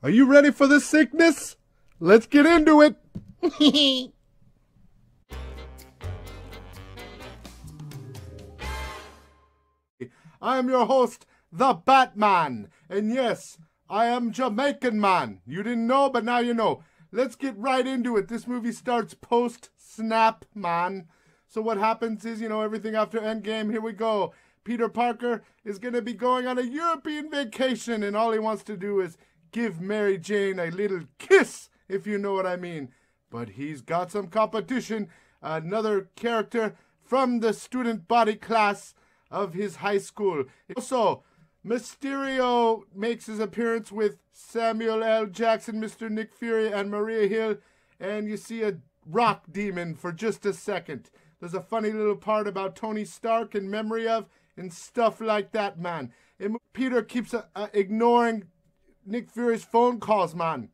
Are you ready for this sickness? Let's get into it! I am your host, The Batman. And yes, I am Jamaican man. You didn't know, but now you know. Let's get right into it. This movie starts post-snap, man. So what happens is, you know, everything after Endgame, here we go. Peter Parker is going to be going on a European vacation, and all he wants to do is give Mary Jane a little kiss, if you know what I mean. But he's got some competition. Another character from the student body class of his high school. Also, Mysterio makes his appearance with Samuel L. Jackson, Mr. Nick Fury, and Maria Hill, and you see a rock demon for just a second. There's a funny little part about Tony Stark in memory of, and stuff like that, man. And Peter keeps uh, uh ignoring Nick Fury's phone calls, man.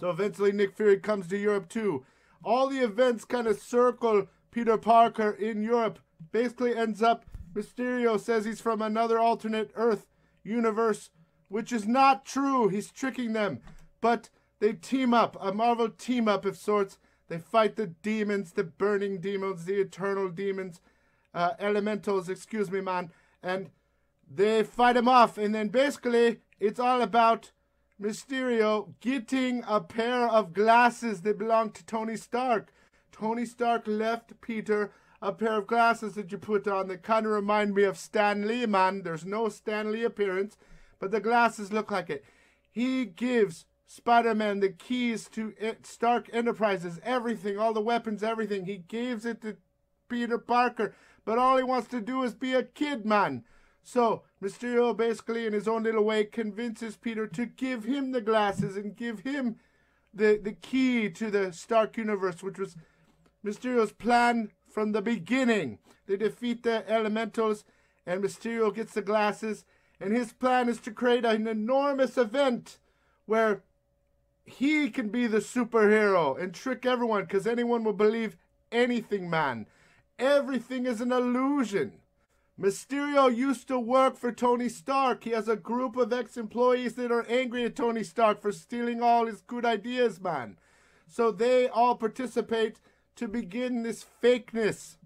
So eventually, Nick Fury comes to Europe too. All the events kind of circle Peter Parker in Europe. Basically, ends up Mysterio says he's from another alternate Earth universe, which is not true. He's tricking them. But they team up, a Marvel team up of sorts. They fight the demons, the burning demons, the eternal demons, uh, elementals, excuse me, man. And they fight him off, and then basically it's all about Mysterio getting a pair of glasses that belong to Tony Stark. Tony Stark left Peter a pair of glasses that you put on that kind of remind me of Stan Lee, man. There's no Stan Lee appearance, but the glasses look like it. He gives Spider Man the keys to Stark Enterprises, everything, all the weapons, everything. He gives it to Peter Parker, but all he wants to do is be a kid, man. So Mysterio basically, in his own little way, convinces Peter to give him the glasses and give him the the key to the Stark universe, which was Mysterio's plan from the beginning. They defeat the Elementals, and Mysterio gets the glasses. And his plan is to create an enormous event where he can be the superhero and trick everyone because anyone will believe anything, man. Everything is an illusion. Mysterio used to work for Tony Stark. He has a group of ex employees that are angry at Tony Stark for stealing all his good ideas, man. So they all participate to begin this fakeness.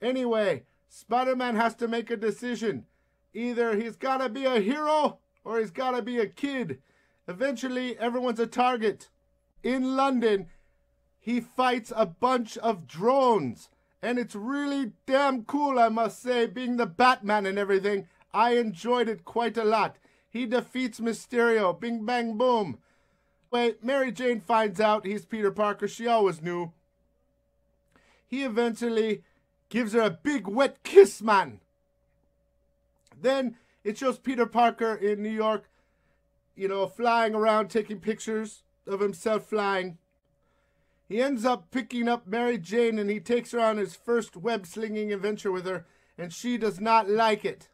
Anyway, Spider Man has to make a decision. Either he's gotta be a hero or he's gotta be a kid. Eventually, everyone's a target. In London, he fights a bunch of drones. And it's really damn cool, I must say, being the Batman and everything. I enjoyed it quite a lot. He defeats Mysterio. Bing, bang, boom. Wait, Mary Jane finds out he's Peter Parker. She always knew. He eventually gives her a big wet kiss, man. Then it shows Peter Parker in New York, you know, flying around, taking pictures of himself flying. He ends up picking up Mary Jane and he takes her on his first web slinging adventure with her, and she does not like it.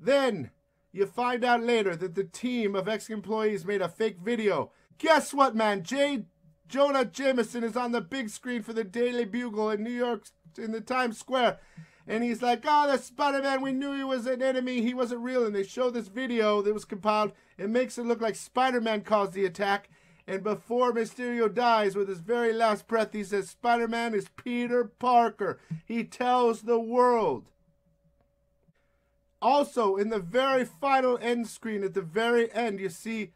Then you find out later that the team of ex employees made a fake video. Guess what, man? J. Jonah Jameson is on the big screen for the Daily Bugle in New York, in the Times Square. And he's like, oh, the Spider Man, we knew he was an enemy. He wasn't real. And they show this video that was compiled. It makes it look like Spider Man caused the attack. And before Mysterio dies with his very last breath, he says Spider Man is Peter Parker. He tells the world. Also, in the very final end screen, at the very end, you see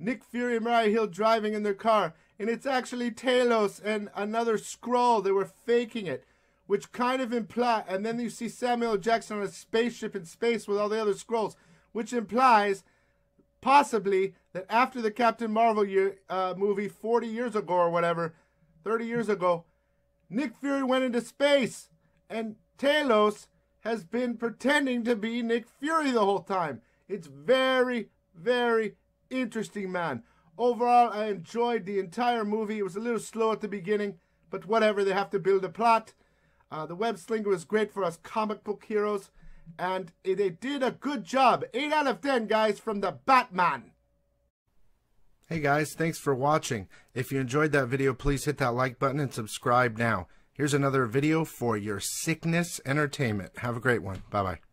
Nick Fury and Mariah Hill driving in their car. And it's actually Talos and another scroll. They were faking it, which kind of implies. And then you see Samuel Jackson on a spaceship in space with all the other scrolls, which implies possibly that after the Captain Marvel year, uh, movie 40 years ago or whatever, 30 years ago, Nick Fury went into space and Talos has been pretending to be Nick Fury the whole time. It's very, very interesting, man. Overall, I enjoyed the entire movie. It was a little slow at the beginning, but whatever, they have to build a plot. Uh, the web slinger was great for us comic book heroes and they did a good job. 8 out of 10, guys, from the Batman. Hey guys, thanks for watching. If you enjoyed that video, please hit that like button and subscribe now. Here's another video for your sickness entertainment. Have a great one. Bye-bye.